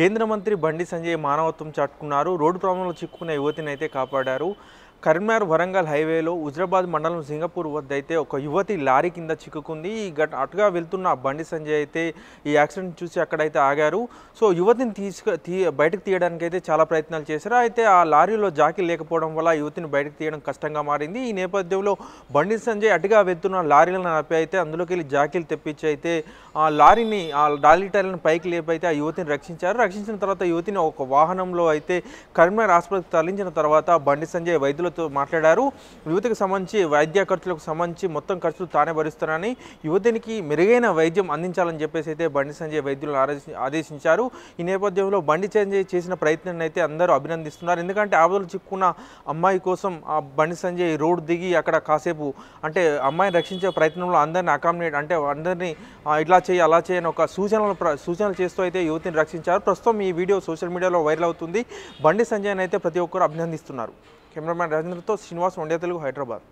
కేంద్ర మంత్రి బండి సంజయ్ మానవత్వం చాటుకున్నారు రోడ్డు ప్రాంతంలో చిక్కుకున్న యువతిని అయితే కాపాడారు కరీంనగర్ వరంగల్ హైవేలో హుజరాబాద్ మండలం సింగపూర్ వద్ద అయితే ఒక యువతి లారీ కింద చిక్కుకుంది ఈ ఘట అటుగా వెళ్తున్న బండి సంజయ్ అయితే ఈ యాక్సిడెంట్ చూసి అక్కడైతే ఆగారు సో యువతిని తీసుకు తీ బయటకు తీయడానికి అయితే చాలా ప్రయత్నాలు చేశారు అయితే ఆ లారీలో జాకి లేకపోవడం వల్ల యువతిని బయటకు తీయడం కష్టంగా మారింది ఈ నేపథ్యంలో బండి సంజయ్ అటుగా వెళ్తున్న లారీలను నప్పి అయితే అందులోకి వెళ్ళి జాకీలు తెప్పించి అయితే ఆ లారీని ఆ లారీ టైర్లను పైకి లేపైతే ఆ యువతిని రక్షించారు రక్షించిన తర్వాత యువతిని ఒక వాహనంలో అయితే కరీంనగర్ ఆసుపత్రికి తరలించిన తర్వాత బండి సంజయ్ వైద్యులు అధికారులతో మాట్లాడారు యువతకు సంబంధించి వైద్య ఖర్చులకు సంబంధించి మొత్తం ఖర్చులు తానే భరిస్తున్నారని యువతినికి మెరుగైన వైద్యం అందించాలని చెప్పేసి అయితే బండి సంజయ్ వైద్యులను ఆదేశించారు ఈ నేపథ్యంలో బండి సంజయ్ చేసిన ప్రయత్నాన్ని అయితే అందరూ అభినందిస్తున్నారు ఎందుకంటే ఆపదలు చిక్కున్న అమ్మాయి కోసం ఆ బండి సంజయ్ రోడ్ దిగి అక్కడ కాసేపు అంటే అమ్మాయిని రక్షించే ప్రయత్నంలో అందరిని అకామిడేట్ అంటే అందరినీ ఇట్లా చేయి అలా చేయని ఒక సూచనలు సూచనలు చేస్తూ అయితే యువతిని రక్షించారు ప్రస్తుతం ఈ వీడియో సోషల్ మీడియాలో వైరల్ అవుతుంది బండి సంజయ్ అయితే ప్రతి ఒక్కరు అభినందిస్తున్నారు కెమెరామ్యాన్ రాజేంద్రతో శ్రీనివాస్ వన్డే తెలుగు హైదరాబాద్